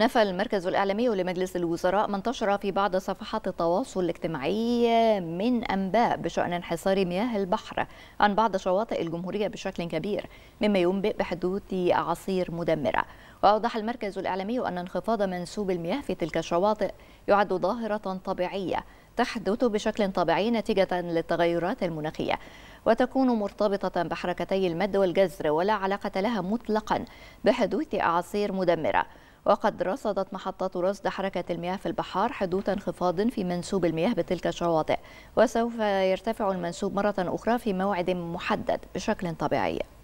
نفى المركز الإعلامي لمجلس الوزراء ما انتشر في بعض صفحات التواصل الاجتماعي من أنباء بشأن انحصار مياه البحر عن بعض شواطئ الجمهورية بشكل كبير مما ينبئ بحدوث أعاصير مدمرة وأوضح المركز الإعلامي أن انخفاض منسوب المياه في تلك الشواطئ يعد ظاهرة طبيعية تحدث بشكل طبيعي نتيجة للتغيرات المناخية وتكون مرتبطة بحركتي المد والجزر ولا علاقة لها مطلقا بحدوث أعاصير مدمرة وقد رصدت محطات رصد حركة المياه في البحار حدوث انخفاض في منسوب المياه بتلك الشواطئ وسوف يرتفع المنسوب مرة أخرى في موعد محدد بشكل طبيعي